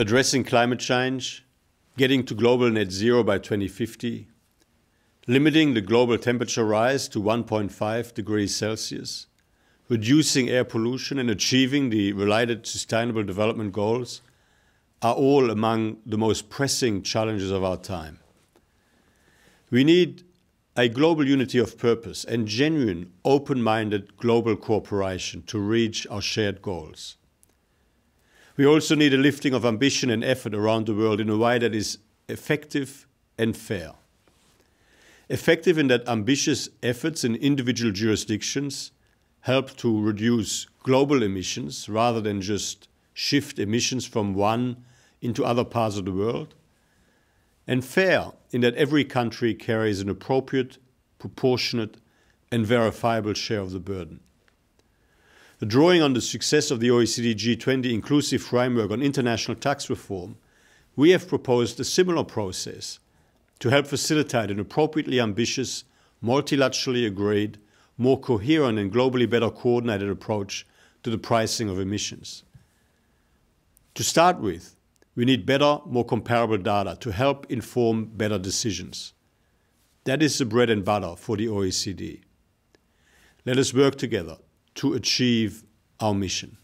addressing climate change, getting to global net zero by 2050, limiting the global temperature rise to 1.5 degrees Celsius, reducing air pollution, and achieving the related sustainable development goals are all among the most pressing challenges of our time. We need a global unity of purpose and genuine, open minded global cooperation to reach our shared goals. We also need a lifting of ambition and effort around the world in a way that is effective and fair. Effective in that ambitious efforts in individual jurisdictions help to reduce global emissions rather than just shift emissions from one into other parts of the world. And fair in that every country carries an appropriate, proportionate, and verifiable share of the burden. Drawing on the success of the OECD G20 inclusive framework on international tax reform, we have proposed a similar process to help facilitate an appropriately ambitious, multilaterally agreed, more coherent and globally better coordinated approach to the pricing of emissions. To start with, we need better, more comparable data to help inform better decisions. That is the bread and butter for the OECD. Let us work together to achieve our mission.